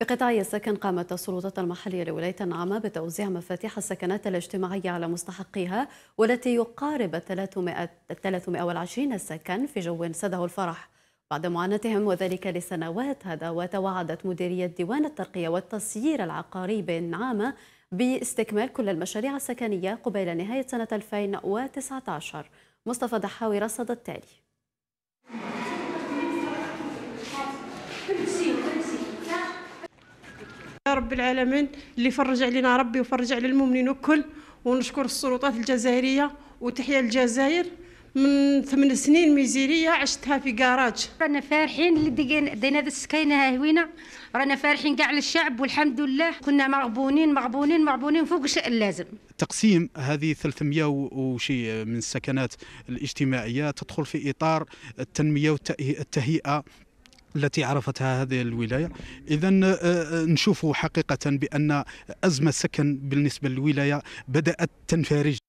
في قطاع السكن قامت السلطات المحلية لولاية النعمة بتوزيع مفاتيح السكنات الاجتماعية على مستحقيها والتي يقارب 300 320 سكن في جو سده الفرح بعد معاناتهم وذلك لسنوات هذا وتوعدت مديرية ديوان الترقية والتسيير العقاري بالنعمة باستكمال كل المشاريع السكنية قبيل نهاية سنة 2019 مصطفى دحاوي رصد التالي رب العالمين اللي فرج علينا ربي وفرج على المؤمنين الكل ونشكر السلطات الجزائريه وتحيا الجزائر من ثمان سنين ميزيريه عشتها في كراج رانا فرحين اللي دينا هذا السكينه ها رانا فرحين كاع للشعب والحمد لله كنا مغبونين مغبونين مغبونين فوق اللازم تقسيم هذه 300 وشي من السكنات الاجتماعيه تدخل في اطار التنميه والتهيئه التي عرفتها هذه الولايه اذا آه، آه، نشوف حقيقه بان ازمه السكن بالنسبه للولايه بدات تنفرج